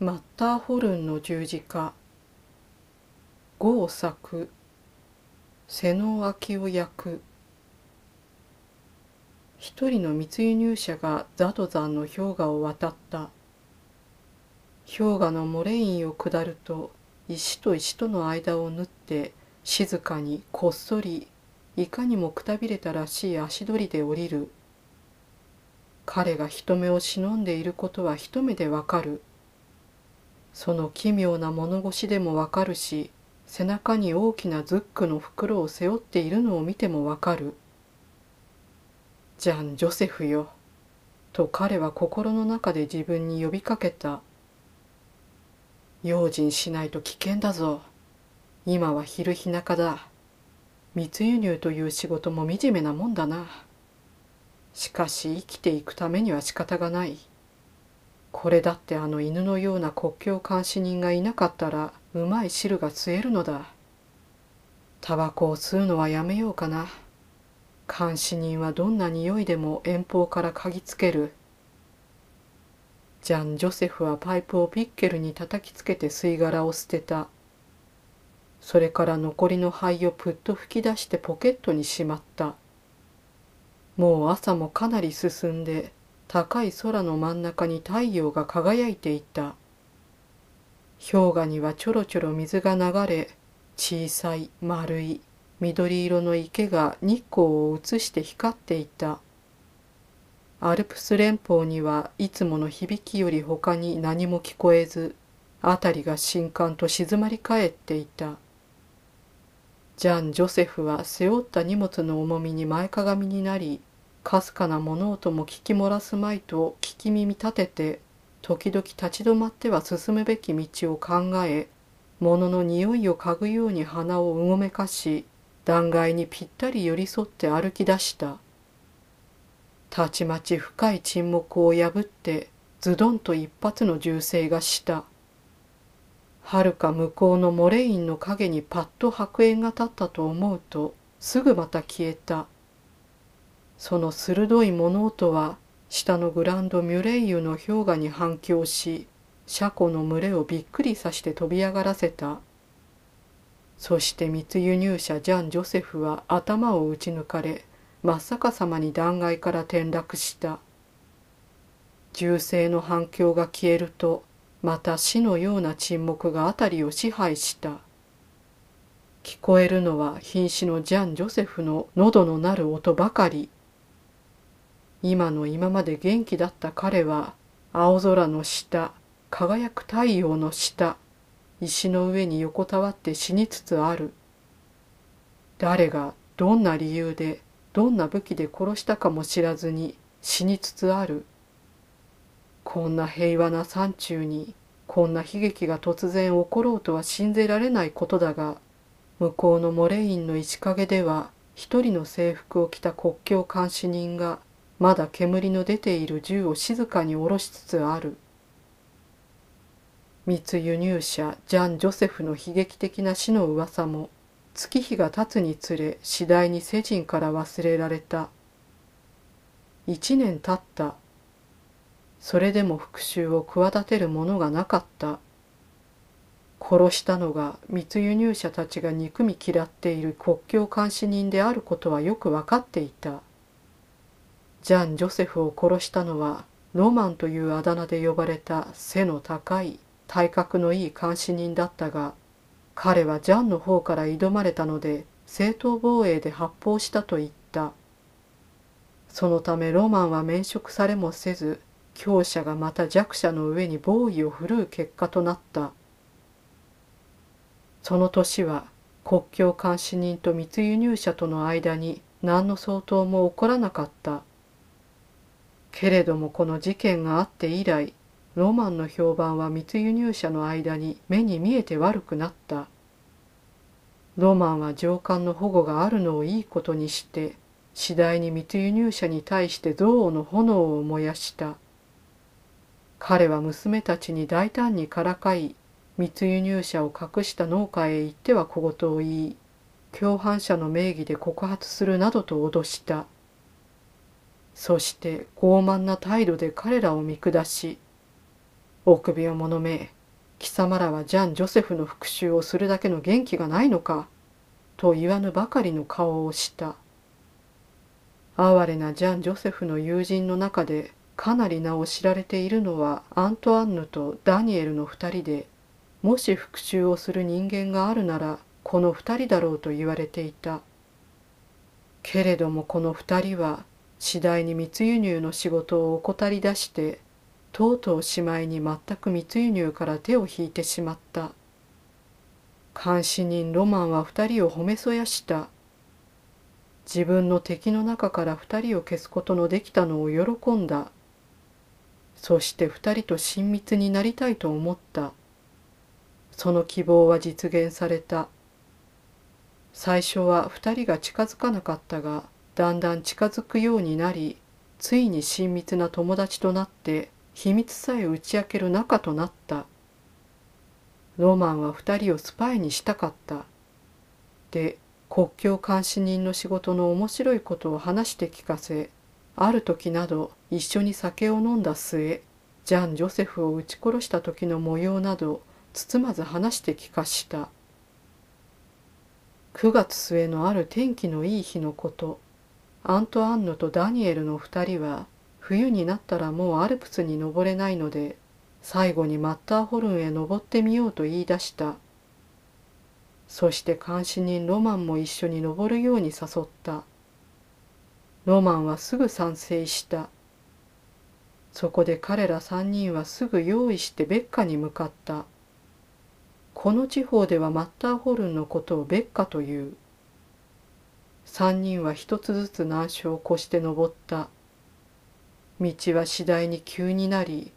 マッターホルンの十字架豪作瀬脇を焼く一人の密輸入者がザト山の氷河を渡った氷河のモレインを下ると石と石との間を縫って静かにこっそりいかにもくたびれたらしい足取りで降りる彼が人目を忍んでいることは一目でわかる。その奇妙な物腰でもわかるし背中に大きなズックの袋を背負っているのを見てもわかる。ジャン・ジョセフよ。と彼は心の中で自分に呼びかけた。用心しないと危険だぞ。今は昼日中だ。密輸入という仕事も惨めなもんだな。しかし生きていくためには仕方がない。これだってあの犬のような国境監視人がいなかったらうまい汁が吸えるのだタバコを吸うのはやめようかな監視人はどんな匂いでも遠方から嗅ぎつけるジャン・ジョセフはパイプをピッケルに叩きつけて吸い殻を捨てたそれから残りの灰をぷっと吹き出してポケットにしまったもう朝もかなり進んで高い空の真ん中に太陽が輝いていた氷河にはちょろちょろ水が流れ小さい丸い緑色の池が日光を映して光っていたアルプス連峰にはいつもの響きより他に何も聞こえず辺りが新刊と静まり返っていたジャン・ジョセフは背負った荷物の重みに前かがみになりかすかな物音も聞き漏らすまいと聞き耳立てて時々立ち止まっては進むべき道を考え物の匂いを嗅ぐように鼻をうごめかし断崖にぴったり寄り添って歩き出したたちまち深い沈黙を破ってズドンと一発の銃声がしたはるか向こうのモレインの影にパッと白煙が立ったと思うとすぐまた消えたその鋭い物音は下のグランドミュレイユの氷河に反響し車庫の群れをびっくりさして飛び上がらせたそして密輸入者ジャン・ジョセフは頭を打ち抜かれ真っ逆さまに断崖から転落した銃声の反響が消えるとまた死のような沈黙が辺りを支配した聞こえるのは瀕死のジャン・ジョセフの喉のなる音ばかり今の今まで元気だった彼は青空の下輝く太陽の下石の上に横たわって死につつある誰がどんな理由でどんな武器で殺したかも知らずに死につつあるこんな平和な山中にこんな悲劇が突然起ころうとは信じられないことだが向こうのモレインの石陰では一人の制服を着た国境監視人がまだ煙の出ている銃を静かに下ろしつつある密輸入者ジャン・ジョセフの悲劇的な死の噂も月日が経つにつれ次第に世人から忘れられた一年経ったそれでも復讐を企てるものがなかった殺したのが密輸入者たちが憎み嫌っている国境監視人であることはよく分かっていた。ジャン・ジョセフを殺したのはロマンというあだ名で呼ばれた背の高い体格のいい監視人だったが彼はジャンの方から挑まれたので正当防衛で発砲したと言ったそのためロマンは免職されもせず強者がまた弱者の上に防衛を振るう結果となったその年は国境監視人と密輸入者との間に何の相当も起こらなかった。けれどもこの事件があって以来ロマンの評判は密輸入者の間に目に見えて悪くなったロマンは上官の保護があるのをいいことにして次第に密輸入者に対して憎悪の炎を燃やした彼は娘たちに大胆にからかい密輸入者を隠した農家へ行っては小言を言い共犯者の名義で告発するなどと脅したそして傲慢な態度で彼らを見下し、臆首をものめ、貴様らはジャン・ジョセフの復讐をするだけの元気がないのか、と言わぬばかりの顔をした。哀れなジャン・ジョセフの友人の中でかなり名を知られているのはアントアンヌとダニエルの2人で、もし復讐をする人間があるならこの2人だろうと言われていた。けれどもこの2人は次第に密輸入の仕事を怠り出してとうとうしまいに全く密輸入から手を引いてしまった監視人ロマンは2人を褒めそやした自分の敵の中から2人を消すことのできたのを喜んだそして2人と親密になりたいと思ったその希望は実現された最初は2人が近づかなかったがだんだん近づくようになりついに親密な友達となって秘密さえ打ち明ける仲となったロマンは2人をスパイにしたかったで国境監視人の仕事の面白いことを話して聞かせある時など一緒に酒を飲んだ末ジャン・ジョセフを撃ち殺した時の模様などつつまず話して聞かした9月末のある天気のいい日のことアントアンヌとダニエルの2人は冬になったらもうアルプスに登れないので最後にマッターホルンへ登ってみようと言い出したそして監視人ロマンも一緒に登るように誘ったロマンはすぐ賛成したそこで彼ら3人はすぐ用意してベッカに向かったこの地方ではマッターホルンのことをベッカという。三人は一つずつ難所を越して登った道は次第に急になり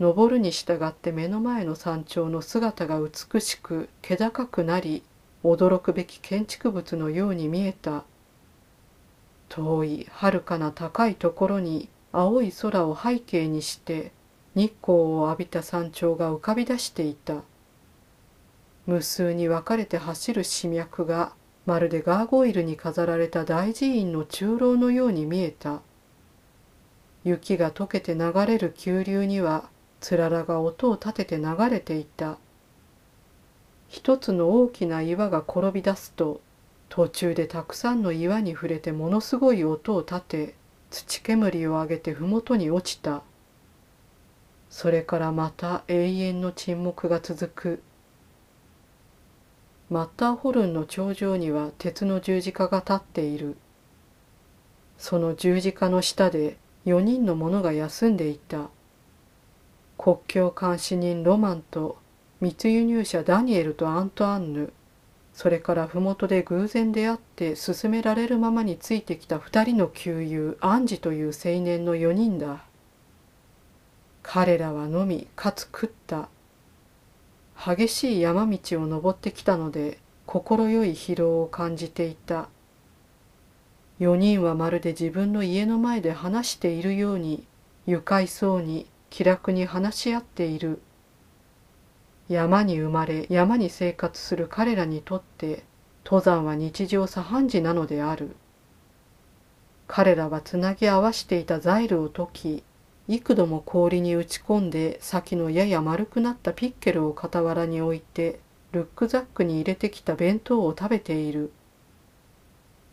登るに従って目の前の山頂の姿が美しく気高くなり驚くべき建築物のように見えた遠い遥かな高いところに青い空を背景にして日光を浴びた山頂が浮かび出していた無数に分かれて走る死脈がまるでガーゴイルに飾られた大寺院の中楼のように見えた雪が溶けて流れる急流にはつららが音を立てて流れていた一つの大きな岩が転び出すと途中でたくさんの岩に触れてものすごい音を立て土煙を上げて麓に落ちたそれからまた永遠の沈黙が続くマッターホルンの頂上には鉄の十字架が立っている。その十字架の下で4人の者が休んでいた。国境監視人ロマンと密輸入者ダニエルとアントアンヌ、それから麓で偶然出会って進められるままについてきた2人の旧友アンジという青年の4人だ。彼らは飲みかつ食った。激しい山道を登ってきたので快い疲労を感じていた4人はまるで自分の家の前で話しているように愉快そうに気楽に話し合っている山に生まれ山に生活する彼らにとって登山は日常茶飯事なのである彼らはつなぎ合わしていたザイルを解き幾度も氷に打ち込んで先のやや丸くなったピッケルを傍らに置いてルックザックに入れてきた弁当を食べている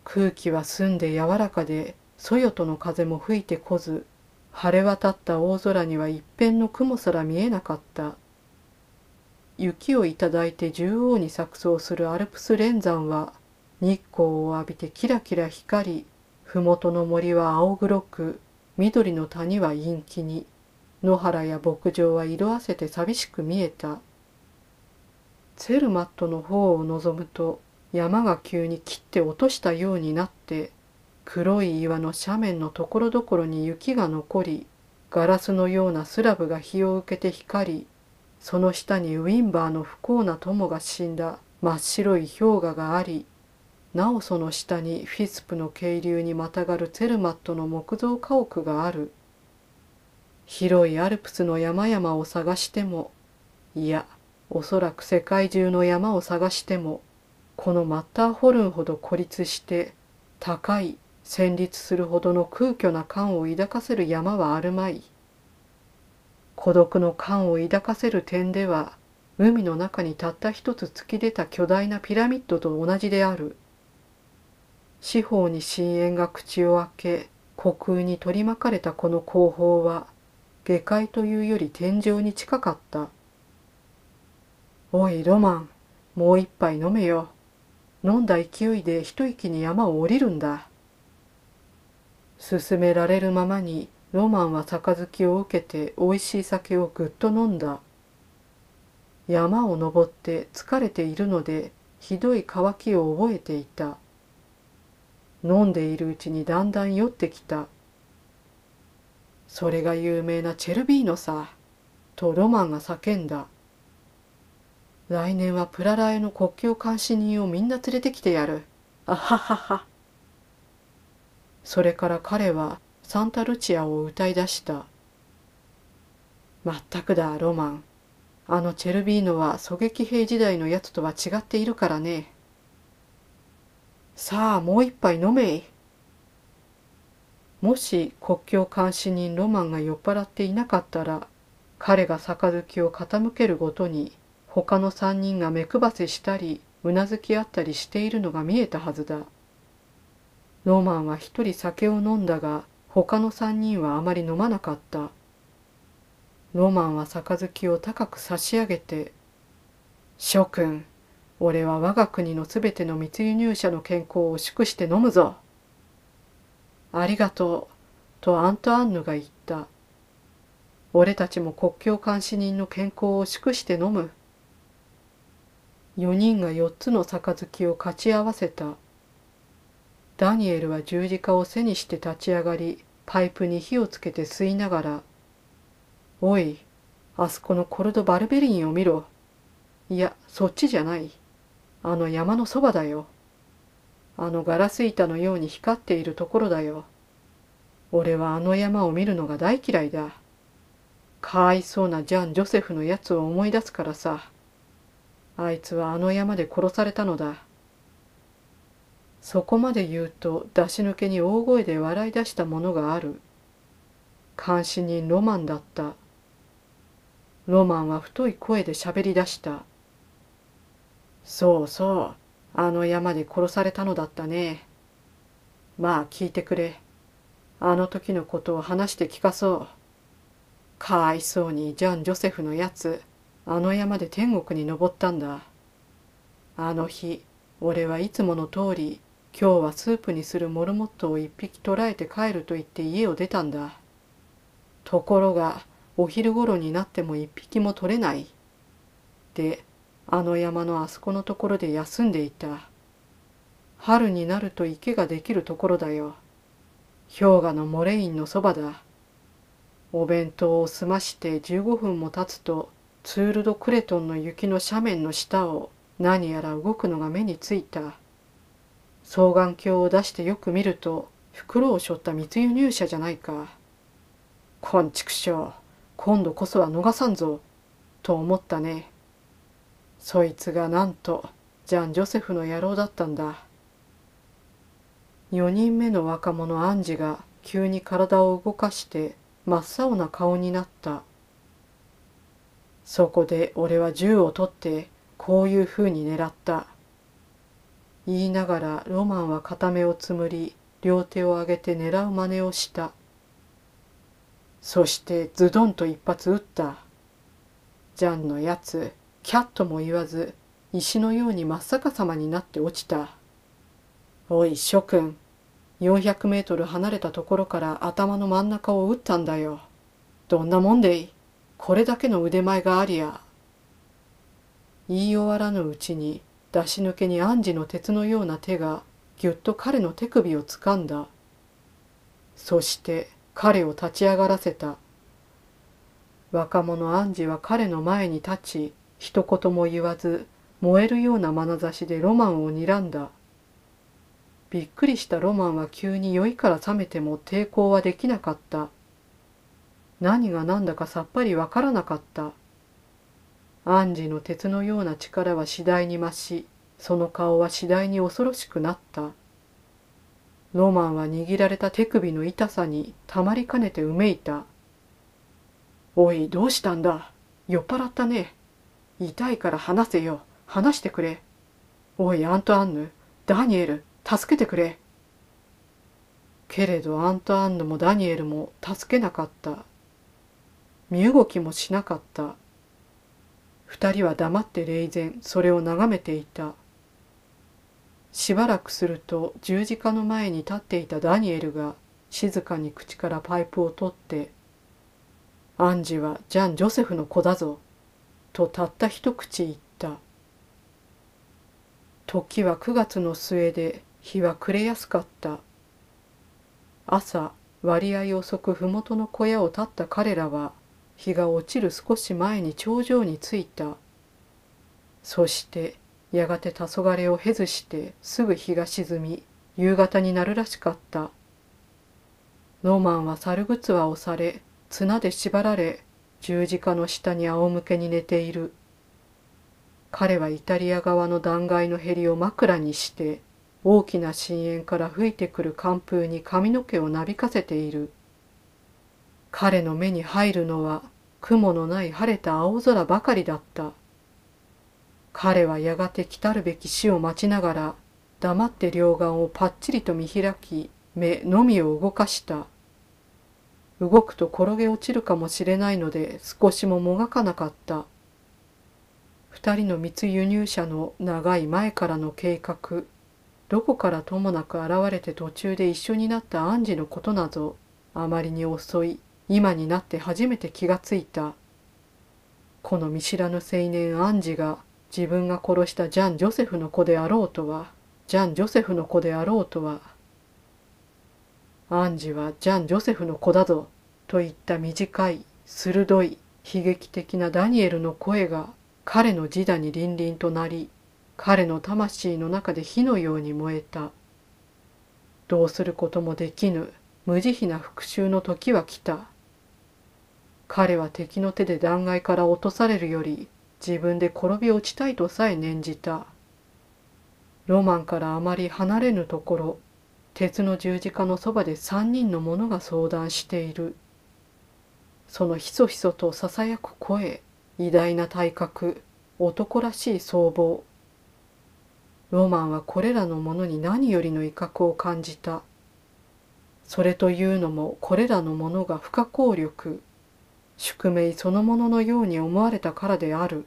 空気は澄んで柔らかでそよとの風も吹いてこず晴れ渡った大空には一片の雲すら見えなかった雪をいただいて縦横に錯綜するアルプス連山は日光を浴びてキラキラ光り麓の森は青黒く緑の谷は陰気に野原や牧場は色あせて寂しく見えたツェルマットの方を望むと山が急に切って落としたようになって黒い岩の斜面のところどころに雪が残りガラスのようなスラブが日を受けて光りその下にウィンバーの不幸な友が死んだ真っ白い氷河がありなおその下にフィスプの渓流にまたがるツェルマットの木造家屋がある広いアルプスの山々を探してもいやおそらく世界中の山を探してもこのマッターホルンほど孤立して高い戦慄するほどの空虚な感を抱かせる山はあるまい孤独の感を抱かせる点では海の中にたった一つ突き出た巨大なピラミッドと同じである。四方に深淵が口を開け虚空に取り巻かれたこの後方は下界というより天井に近かったおいロマンもう一杯飲めよ飲んだ勢いで一息に山を降りるんだ勧められるままにロマンは杯を受けておいしい酒をぐっと飲んだ山を登って疲れているのでひどい渇きを覚えていた飲んでいるうちにだんだん酔ってきた。それが有名なチェルビーノさ、とロマンが叫んだ。来年はプララエの国境監視人をみんな連れてきてやる。あははは。それから彼はサンタルチアを歌い出した。まったくだ、ロマン。あのチェルビーノは狙撃兵時代のやつとは違っているからね。さあもう一杯飲めい。もし国境監視人ロマンが酔っ払っていなかったら彼が杯を傾けるごとに他の三人が目配せしたりうなずき合ったりしているのが見えたはずだロマンは一人酒を飲んだが他の三人はあまり飲まなかったロマンは杯を高く差し上げて「諸君俺は我が国のすべての密輸入者の健康を祝して飲むぞ。ありがとう、とアントアンヌが言った。俺たちも国境監視人の健康を祝して飲む。四人が四つの杯を勝ち合わせた。ダニエルは十字架を背にして立ち上がり、パイプに火をつけて吸いながら、おい、あそこのコルド・バルベリンを見ろ。いや、そっちじゃない。あの山のそばだよ。あのガラス板のように光っているところだよ。俺はあの山を見るのが大嫌いだ。かわいそうなジャン・ジョセフのやつを思い出すからさ。あいつはあの山で殺されたのだ。そこまで言うと出し抜けに大声で笑い出したものがある。監視人ロマンだった。ロマンは太い声で喋り出した。そうそうあの山で殺されたのだったねまあ聞いてくれあの時のことを話して聞かそうかわいそうにジャン・ジョセフのやつあの山で天国に登ったんだあの日俺はいつもの通り今日はスープにするモルモットを一匹捕らえて帰ると言って家を出たんだところがお昼ごろになっても一匹も取れないであの山のあそこのところで休んでいた。春になると池ができるところだよ。氷河のモレインのそばだ。お弁当を済まして15分も経つとツール・ド・クレトンの雪の斜面の下を何やら動くのが目についた双眼鏡を出してよく見ると袋を背負った密輸入者じゃないかこんちくしょう今度こそは逃さんぞと思ったねそいつがなんとジャン・ジョセフの野郎だったんだ4人目の若者アンジが急に体を動かして真っ青な顔になったそこで俺は銃を取ってこういうふうに狙った言いながらロマンは片目をつむり両手を上げて狙う真似をしたそしてズドンと一発撃ったジャンのやつキャットも言わず石のように真っ逆さまになって落ちた。おい諸君、400メートル離れたところから頭の真ん中を打ったんだよ。どんなもんでいい。これだけの腕前がありや。言い終わらぬうちに出し抜けに暗示の鉄のような手がぎゅっと彼の手首をつかんだ。そして彼を立ち上がらせた。若者暗示は彼の前に立ち、一言も言わず燃えるような眼差しでロマンを睨んだびっくりしたロマンは急に酔いから覚めても抵抗はできなかった何が何だかさっぱりわからなかったアンジの鉄のような力は次第に増しその顔は次第に恐ろしくなったロマンは握られた手首の痛さにたまりかねてうめいた「おいどうしたんだ酔っ払ったね」痛いから話せよ。話してくれ。おい、アントアンヌ、ダニエル、助けてくれ。けれどアントアンヌもダニエルも助けなかった。身動きもしなかった。二人は黙って霊前、それを眺めていた。しばらくすると十字架の前に立っていたダニエルが静かに口からパイプを取って「アンジはジャン・ジョセフの子だぞ」とたった一口言った。時は9月の末で日は暮れやすかった。朝、割合遅く麓の小屋を立った彼らは、日が落ちる少し前に頂上に着いた。そして、やがて黄昏を経ずしてすぐ日が沈み、夕方になるらしかった。ノーマンは猿靴は押され、綱で縛られ、十字架の下に仰向けに寝ている。彼はイタリア側の断崖のへりを枕にして、大きな深淵から吹いてくる寒風に髪の毛をなびかせている。彼の目に入るのは雲のない晴れた青空ばかりだった。彼はやがて来たるべき死を待ちながら、黙って両眼をぱっちりと見開き、目のみを動かした。動くと転げ落ちるかもしれないので少しももがかなかった2人の密輸入者の長い前からの計画どこからともなく現れて途中で一緒になったアンジのことなどあまりに遅い今になって初めて気がついたこの見知らぬ青年アンジが自分が殺したジャン・ジョセフの子であろうとはジャン・ジョセフの子であろうとはアンジはジャン・ジョセフの子だぞといった短い鋭い悲劇的なダニエルの声が彼の自打に凛々となり彼の魂の中で火のように燃えたどうすることもできぬ無慈悲な復讐の時は来た彼は敵の手で断崖から落とされるより自分で転び落ちたいとさえ念じたロマンからあまり離れぬところ鉄の十字架のそばで三人の者が相談しているそのひそひそとささやく声偉大な体格男らしい僧帽ロマンはこれらのものに何よりの威嚇を感じたそれというのもこれらのものが不可抗力宿命そのもののように思われたからである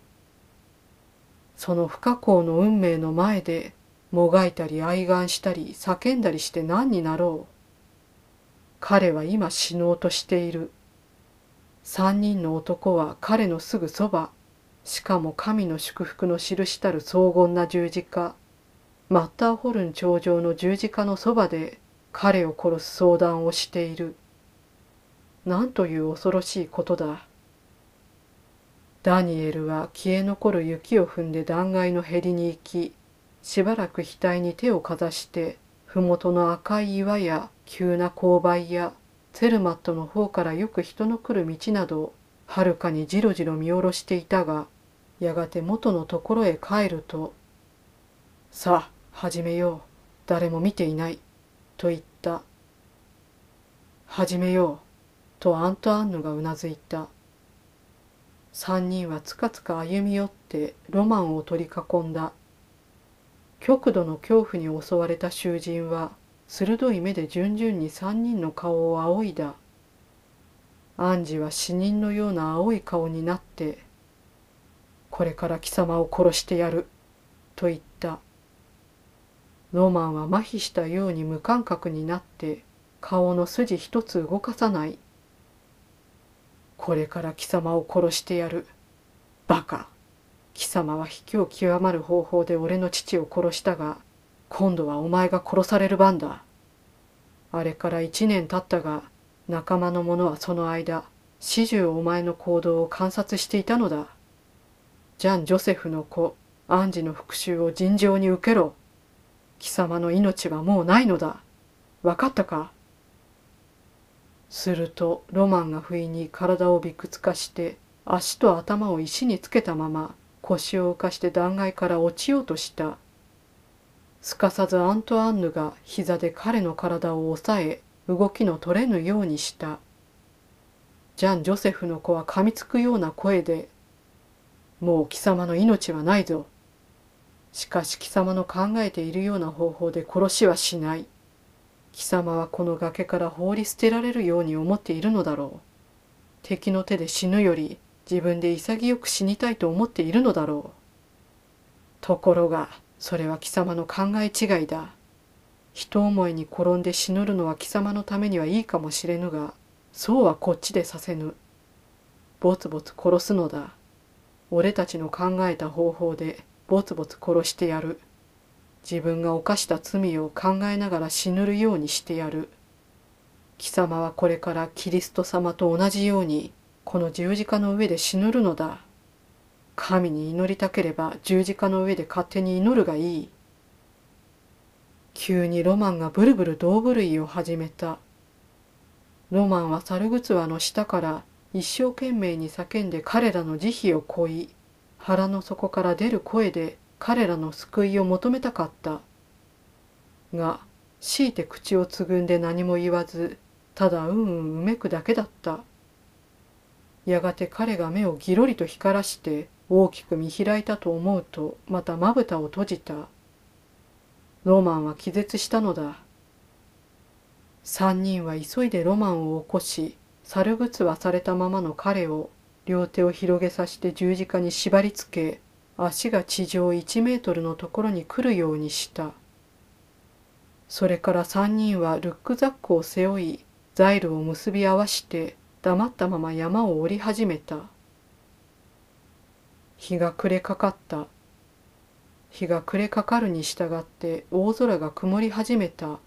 その不可抗の運命の前でもがいたり哀願したり叫んだりして何になろう彼は今死のうとしている三人の男は彼のすぐそばしかも神の祝福のしたる荘厳な十字架マッターホルン頂上の十字架のそばで彼を殺す相談をしているなんという恐ろしいことだダニエルは消え残る雪を踏んで断崖のへりに行きしばらく額に手をかざして麓の赤い岩や急な勾配やツェルマットの方からよく人の来る道などはるかにじろじろ見下ろしていたがやがて元のところへ帰ると「さあ始めよう誰も見ていない」と言った「始めよう」とアントアンヌがうなずいた3人はつかつか歩み寄ってロマンを取り囲んだ「極度の恐怖に襲われた囚人は鋭い目で順々に3人の顔を仰いだ暗は死人のような青い顔になって「これから貴様を殺してやる」と言ったロマンは麻痺したように無感覚になって顔の筋一つ動かさない「これから貴様を殺してやる」バカ貴様は卑怯極まる方法で俺の父を殺したが今度はお前が殺される番だあれから一年経ったが仲間の者はその間始終お前の行動を観察していたのだジャン・ジョセフの子アンジの復讐を尋常に受けろ貴様の命はもうないのだ分かったかするとロマンが不意に体をびくつかして足と頭を石につけたまま腰を浮かして断崖から落ちようとした。すかさずアントアンヌが膝で彼の体を押さえ、動きの取れぬようにした。ジャン・ジョセフの子は噛みつくような声で、もう貴様の命はないぞ。しかし貴様の考えているような方法で殺しはしない。貴様はこの崖から放り捨てられるように思っているのだろう。敵の手で死ぬより自分で潔く死にたいと思っているのだろう。ところが、それは貴様の考え違いだ。人思いに転んで死ぬるのは貴様のためにはいいかもしれぬが、そうはこっちでさせぬ。ぼつぼつ殺すのだ。俺たちの考えた方法でぼつぼつ殺してやる。自分が犯した罪を考えながら死ぬるようにしてやる。貴様はこれからキリスト様と同じようにこの十字架の上で死ぬるのだ。神に祈りたければ十字架の上で勝手に祈るがいい。急にロマンがブルブル胴震いを始めた。ロマンは猿ぐつわの下から一生懸命に叫んで彼らの慈悲を乞い、腹の底から出る声で彼らの救いを求めたかった。が、強いて口をつぐんで何も言わず、ただうんうんうめくだけだった。やがて彼が目をぎろりと光らして大きく見開いたと思うとまたまぶたを閉じたロマンは気絶したのだ三人は急いでロマンを起こし猿靴はされたままの彼を両手を広げさして十字架に縛りつけ足が地上1メートルのところに来るようにしたそれから3人はルックザックを背負いザイルを結び合わして黙ったまま山を降り始めた日が暮れかかった日が暮れかかるに従って大空が曇り始めた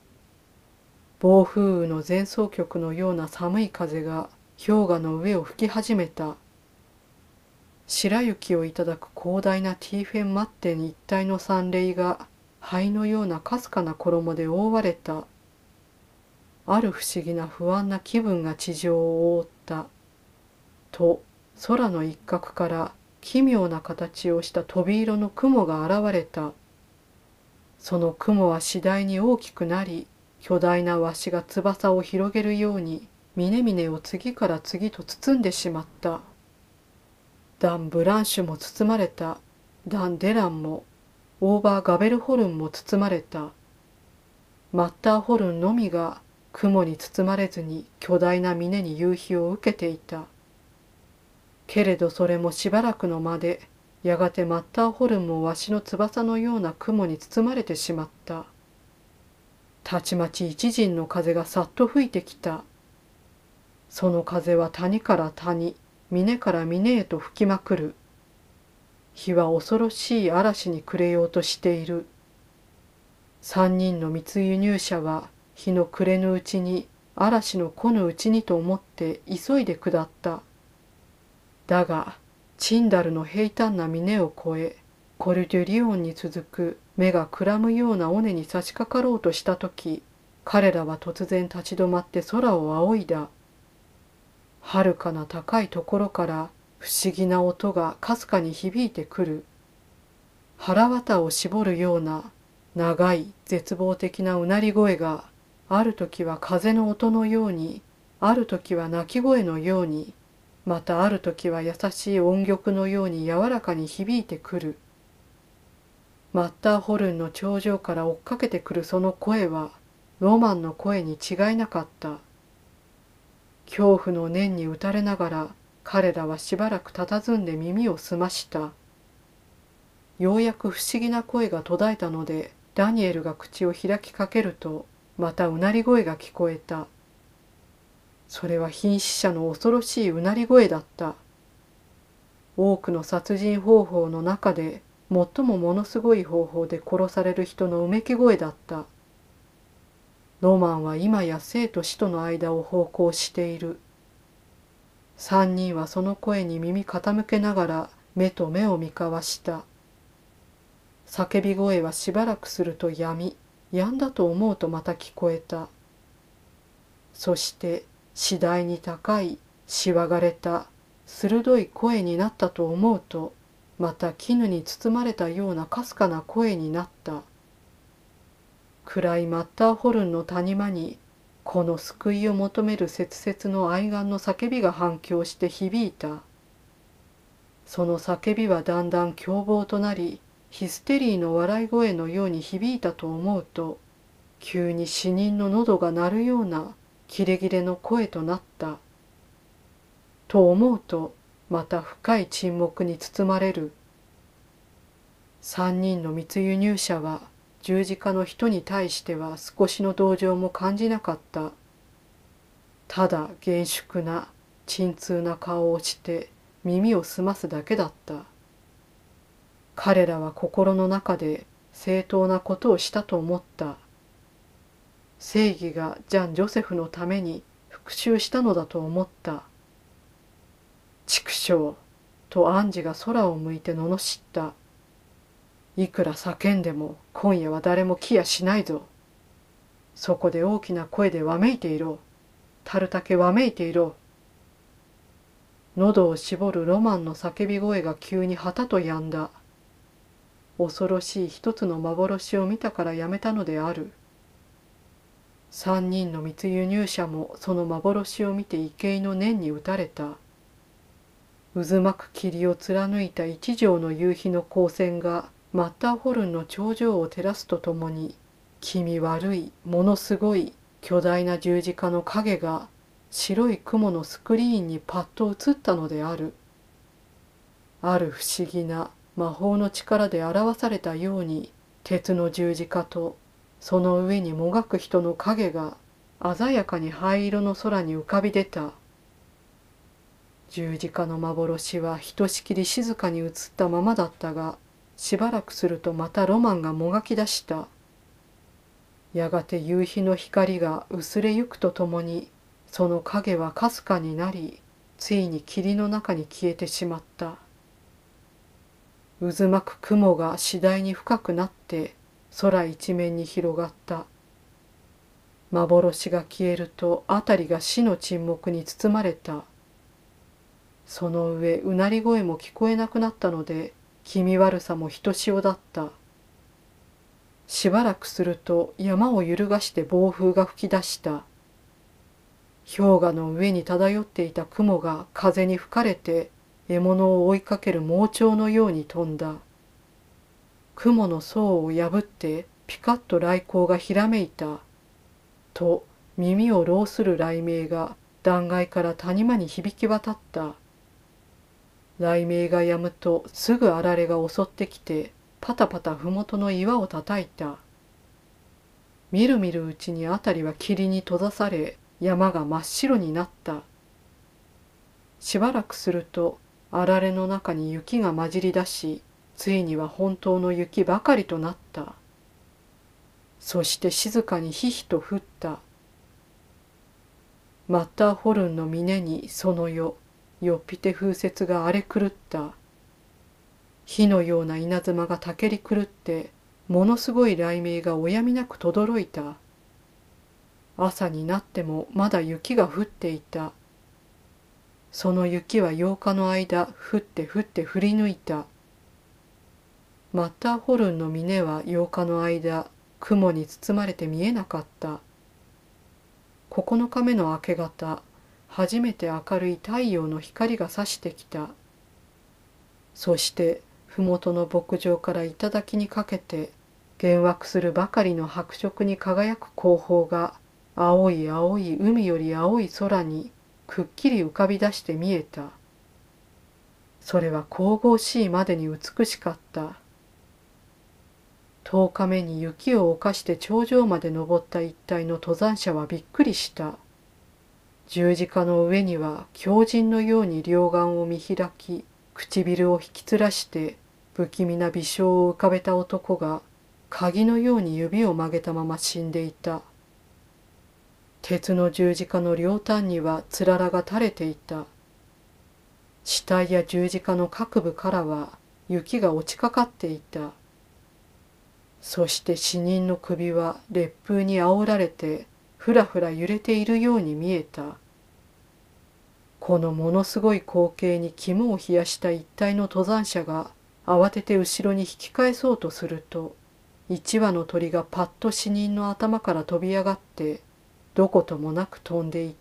暴風雨の前奏曲のような寒い風が氷河の上を吹き始めた白雪をいただく広大なティーフェンマッテン一帯の山嶺が灰のようなかすかな衣で覆われた。ある不思議な不安な気分が地上を覆ったと空の一角から奇妙な形をした飛び色の雲が現れたその雲は次第に大きくなり巨大なわしが翼を広げるように峰々を次から次と包んでしまったダン・ブランシュも包まれたダン・デランもオーバー・ガベルホルンも包まれたマッターホルンのみが雲に包まれずに巨大な峰に夕日を受けていたけれどそれもしばらくの間でやがてマッターホルンもわしの翼のような雲に包まれてしまったたちまち一陣の風がさっと吹いてきたその風は谷から谷峰から峰へと吹きまくる日は恐ろしい嵐に暮れようとしている3人の密輸入者は日の暮れのうちに嵐の子のうちにと思って急いで下っただがチンダルの平坦な峰を越えコルデュリオンに続く目がくらむような尾根に差し掛かろうとした時彼らは突然立ち止まって空を仰いだはるかな高いところから不思議な音がかすかに響いてくる腹綿を絞るような長い絶望的なうなり声がある時は風の音のようにある時は鳴き声のようにまたある時は優しい音曲のように柔らかに響いてくるマッターホルンの頂上から追っかけてくるその声はロマンの声に違いなかった恐怖の念に打たれながら彼らはしばらく佇んで耳を澄ましたようやく不思議な声が途絶えたのでダニエルが口を開きかけるとまたうなり声が聞こえたそれは瀕死者の恐ろしいうなり声だった多くの殺人方法の中で最もものすごい方法で殺される人のうめき声だったロマンは今や生と死との間を奉公している三人はその声に耳傾けながら目と目を見交わした叫び声はしばらくするとやみ止んだと思うとまた聞こえたそして次第に高いしわがれた鋭い声になったと思うとまた絹に包まれたようなかすかな声になった暗いマッターホルンの谷間にこの救いを求める切々の愛願の叫びが反響して響いたその叫びはだんだん凶暴となりヒステリーの笑い声のように響いたと思うと急に死人の喉が鳴るようなキレキレの声となった。と思うとまた深い沈黙に包まれる。三人の密輸入者は十字架の人に対しては少しの同情も感じなかった。ただ厳粛な沈痛な顔をして耳を澄ますだけだった。彼らは心の中で正当なことをしたと思った正義がジャン・ジョセフのために復讐したのだと思った畜生とアンジが空を向いて罵ったいくら叫んでも今夜は誰も来やしないぞそこで大きな声でわめいていろたるたけわめいていろ喉を絞るロマンの叫び声が急に旗とやんだ恐ろしい一つの幻を見たからやめたのである。三人の密輸入者もその幻を見て池井の念に打たれた。渦巻く霧を貫いた一条の夕日の光線がマッターホルンの頂上を照らすとともに気味悪いものすごい巨大な十字架の影が白い雲のスクリーンにパッと映ったのであるある不思議な魔法の力で表されたように鉄の十字架とその上にもがく人の影が鮮やかに灰色の空に浮かび出た十字架の幻はひとしきり静かに映ったままだったがしばらくするとまたロマンがもがき出したやがて夕日の光が薄れゆくとともにその影はかすかになりついに霧の中に消えてしまった。渦巻く雲が次第に深くなって空一面に広がった幻が消えると辺りが死の沈黙に包まれたその上うなり声も聞こえなくなったので気味悪さもひとしおだったしばらくすると山を揺るがして暴風が吹き出した氷河の上に漂っていた雲が風に吹かれて獲物を追いかける猛鳥のように飛んだ雲の層を破ってピカッと雷光がひらめいたと耳を浪する雷鳴が断崖から谷間に響き渡った雷鳴が止むとすぐあられが襲ってきてパタパタ麓の岩をたたいたみるみるうちに辺りは霧に閉ざされ山が真っ白になったしばらくするとあられの中に雪が混じり出しついには本当の雪ばかりとなったそして静かにひひと降ったマッターホルンの峰にその夜よっぴて風雪が荒れ狂った火のような稲妻がたけり狂ってものすごい雷鳴がおやみなくとどろいた朝になってもまだ雪が降っていたその雪は8日の間降って降って振り抜いた。マッターホルンの峰は8日の間雲に包まれて見えなかった。9日目の明け方、初めて明るい太陽の光が差してきた。そして麓の牧場から頂にかけて幻惑するばかりの白色に輝く光峰が青い青い海より青い空にくっきり浮かび出して見えたそれは神々しいまでに美しかった10日目に雪を犯して頂上まで登った一帯の登山者はびっくりした十字架の上には狂人のように両眼を見開き唇を引きつらして不気味な微笑を浮かべた男が鍵のように指を曲げたまま死んでいた。鉄の十字架の両端にはつららが垂れていた。死体や十字架の各部からは雪が落ちかかっていた。そして死人の首は烈風にあおられてふらふら揺れているように見えた。このものすごい光景に肝を冷やした一体の登山者が慌てて後ろに引き返そうとすると一羽の鳥がパッと死人の頭から飛び上がってどこともなく飛んでいっ